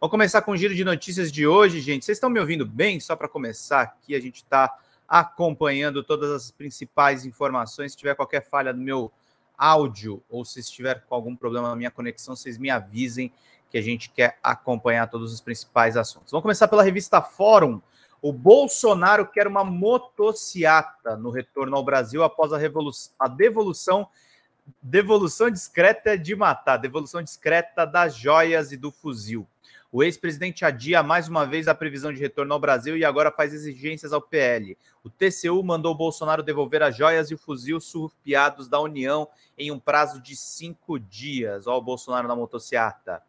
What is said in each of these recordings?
Vamos começar com o giro de notícias de hoje, gente. Vocês estão me ouvindo bem? Só para começar aqui, a gente está acompanhando todas as principais informações. Se tiver qualquer falha no meu áudio ou se estiver com algum problema na minha conexão, vocês me avisem que a gente quer acompanhar todos os principais assuntos. Vamos começar pela revista Fórum. O Bolsonaro quer uma motociata no retorno ao Brasil após a, a devolução devolução discreta de matar, devolução discreta das joias e do fuzil. O ex-presidente adia mais uma vez a previsão de retorno ao Brasil e agora faz exigências ao PL. O TCU mandou Bolsonaro devolver as joias e o fuzil surpiados da União em um prazo de cinco dias. Olha o Bolsonaro na motociata.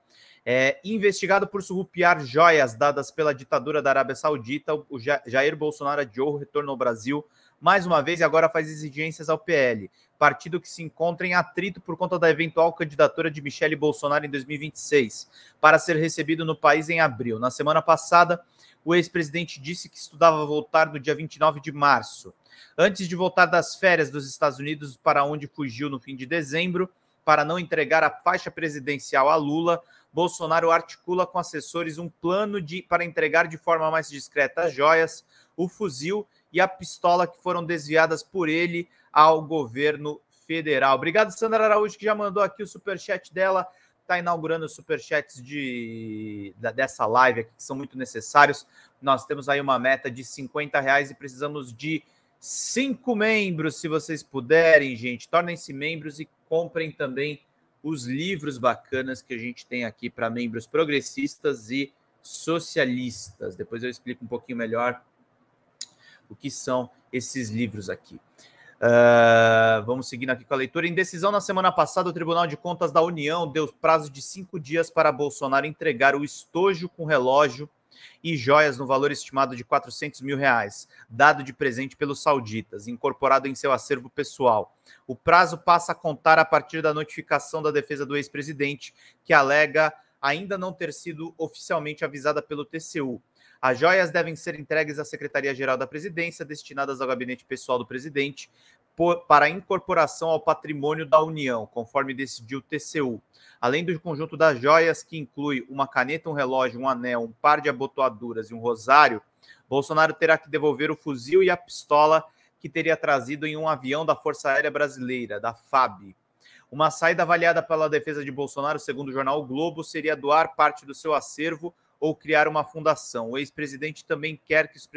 É, investigado por surrupiar joias dadas pela ditadura da Arábia Saudita, o Jair Bolsonaro adiou o retorno ao Brasil mais uma vez e agora faz exigências ao PL, partido que se encontra em atrito por conta da eventual candidatura de Michele Bolsonaro em 2026, para ser recebido no país em abril. Na semana passada, o ex-presidente disse que estudava voltar no dia 29 de março. Antes de voltar das férias dos Estados Unidos, para onde fugiu no fim de dezembro, para não entregar a faixa presidencial a Lula, Bolsonaro articula com assessores um plano de, para entregar de forma mais discreta as joias, o fuzil e a pistola que foram desviadas por ele ao governo federal. Obrigado, Sandra Araújo, que já mandou aqui o superchat dela. Está inaugurando os superchats de, da, dessa live aqui, que são muito necessários. Nós temos aí uma meta de 50 reais e precisamos de cinco membros, se vocês puderem, gente. Tornem-se membros e comprem também os livros bacanas que a gente tem aqui para membros progressistas e socialistas. Depois eu explico um pouquinho melhor o que são esses livros aqui. Uh, vamos seguindo aqui com a leitura. Em decisão na semana passada, o Tribunal de Contas da União deu prazo de cinco dias para Bolsonaro entregar o estojo com relógio e joias no valor estimado de 400 mil reais, dado de presente pelos sauditas, incorporado em seu acervo pessoal. O prazo passa a contar a partir da notificação da defesa do ex-presidente, que alega ainda não ter sido oficialmente avisada pelo TCU. As joias devem ser entregues à Secretaria-Geral da Presidência, destinadas ao gabinete pessoal do presidente, para incorporação ao patrimônio da União, conforme decidiu o TCU. Além do conjunto das joias, que inclui uma caneta, um relógio, um anel, um par de abotoaduras e um rosário, Bolsonaro terá que devolver o fuzil e a pistola que teria trazido em um avião da Força Aérea Brasileira, da FAB. Uma saída avaliada pela defesa de Bolsonaro, segundo o jornal o Globo, seria doar parte do seu acervo ou criar uma fundação. O ex-presidente também quer que os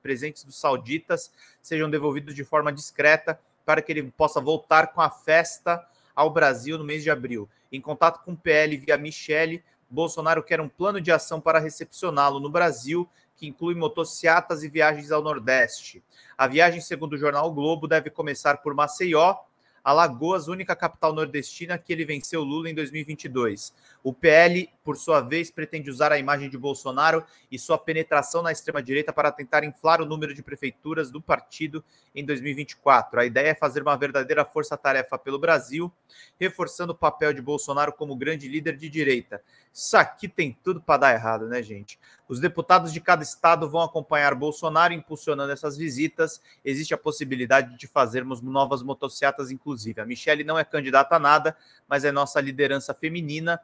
presentes dos sauditas sejam devolvidos de forma discreta para que ele possa voltar com a festa ao Brasil no mês de abril. Em contato com o PL via Michele, Bolsonaro quer um plano de ação para recepcioná-lo no Brasil, que inclui motocicletas e viagens ao Nordeste. A viagem, segundo o jornal o Globo, deve começar por Maceió, Alagoas, única capital nordestina que ele venceu Lula em 2022. O PL por sua vez, pretende usar a imagem de Bolsonaro e sua penetração na extrema-direita para tentar inflar o número de prefeituras do partido em 2024. A ideia é fazer uma verdadeira força-tarefa pelo Brasil, reforçando o papel de Bolsonaro como grande líder de direita. Isso aqui tem tudo para dar errado, né, gente? Os deputados de cada estado vão acompanhar Bolsonaro impulsionando essas visitas. Existe a possibilidade de fazermos novas motocicletas, inclusive. A Michelle não é candidata a nada, mas é nossa liderança feminina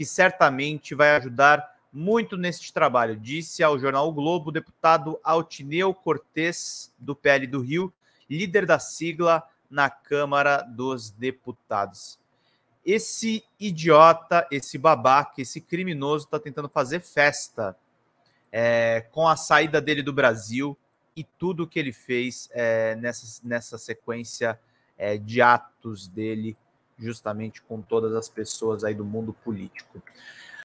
que certamente vai ajudar muito neste trabalho, disse ao jornal o Globo o deputado Altineu Cortes, do PL do Rio, líder da sigla na Câmara dos Deputados. Esse idiota, esse babaca, esse criminoso está tentando fazer festa é, com a saída dele do Brasil e tudo que ele fez é, nessa, nessa sequência é, de atos dele justamente com todas as pessoas aí do mundo político.